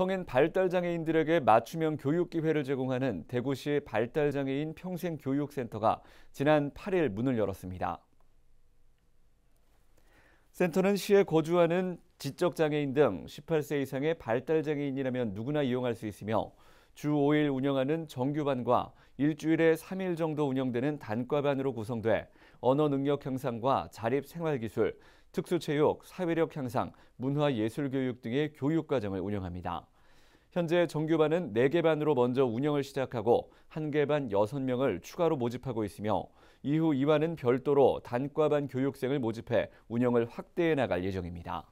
성인 발달장애인들에게 맞춤형 교육 기회를 제공하는 대구시 발달장애인 평생교육센터가 지난 8일 문을 열었습니다. 센터는 시에 거주하는 지적장애인 등 18세 이상의 발달장애인이라면 누구나 이용할 수 있으며 주 5일 운영하는 정규반과 일주일에 3일 정도 운영되는 단과반으로 구성돼 언어 능력 향상과 자립 생활 기술, 특수체육, 사회력 향상, 문화 예술 교육 등의 교육 과정을 운영합니다. 현재 정규반은 4개 반으로 먼저 운영을 시작하고 1개 반 6명을 추가로 모집하고 있으며 이후 이반은 별도로 단과반 교육생을 모집해 운영을 확대해 나갈 예정입니다.